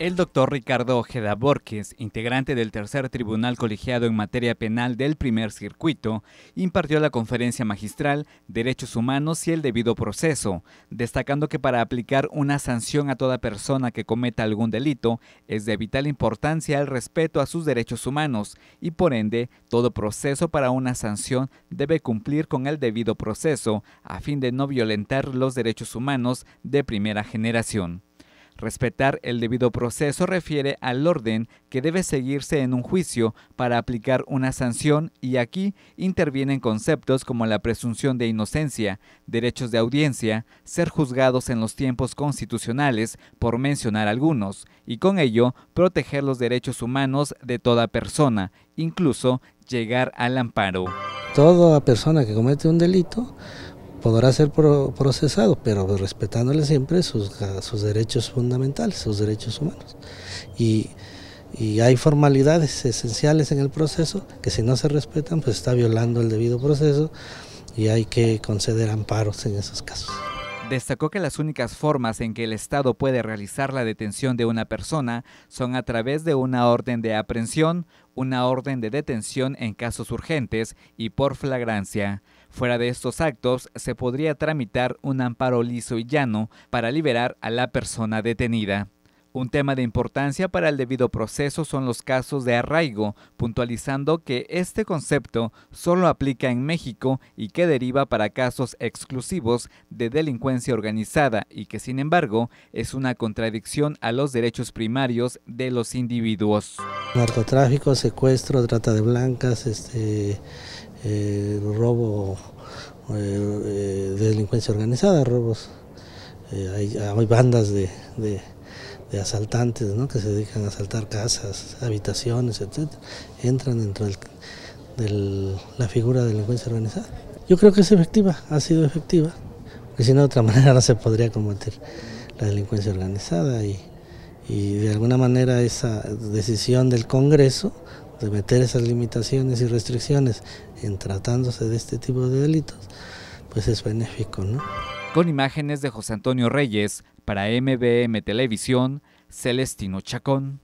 El doctor Ricardo Ojeda Borges, integrante del tercer tribunal colegiado en materia penal del primer circuito, impartió la conferencia magistral Derechos Humanos y el Debido Proceso, destacando que para aplicar una sanción a toda persona que cometa algún delito es de vital importancia el respeto a sus derechos humanos y por ende todo proceso para una sanción debe cumplir con el debido proceso a fin de no violentar los derechos humanos de primera generación. Respetar el debido proceso refiere al orden que debe seguirse en un juicio para aplicar una sanción y aquí intervienen conceptos como la presunción de inocencia, derechos de audiencia, ser juzgados en los tiempos constitucionales, por mencionar algunos, y con ello proteger los derechos humanos de toda persona, incluso llegar al amparo. Toda persona que comete un delito podrá ser procesado, pero respetándole siempre sus, sus derechos fundamentales, sus derechos humanos. Y, y, hay formalidades esenciales en el proceso que si no se respetan, pues está violando el debido proceso y hay que conceder amparos en esos casos. Destacó que las únicas formas en que el Estado puede realizar la detención de una persona son a través de una orden de aprehensión, una orden de detención en casos urgentes y por flagrancia. Fuera de estos actos, se podría tramitar un amparo liso y llano para liberar a la persona detenida. Un tema de importancia para el debido proceso son los casos de arraigo, puntualizando que este concepto solo aplica en México y que deriva para casos exclusivos de delincuencia organizada y que sin embargo es una contradicción a los derechos primarios de los individuos. Narcotráfico, secuestro, trata de blancas, este, eh, robo, eh, eh, delincuencia organizada, robos. Hay, bandas de de asaltantes ¿no? que se dedican a asaltar casas, habitaciones, etc., entran dentro de la figura de delincuencia organizada. Yo creo que es efectiva, ha sido efectiva, porque si no de otra manera no se podría combatir la delincuencia organizada y, y de alguna manera esa decisión del Congreso de meter esas limitaciones y restricciones en tratándose de este tipo de delitos, pues es benéfico, ¿no? Con imágenes de José Antonio Reyes, para MBM Televisión, Celestino Chacón.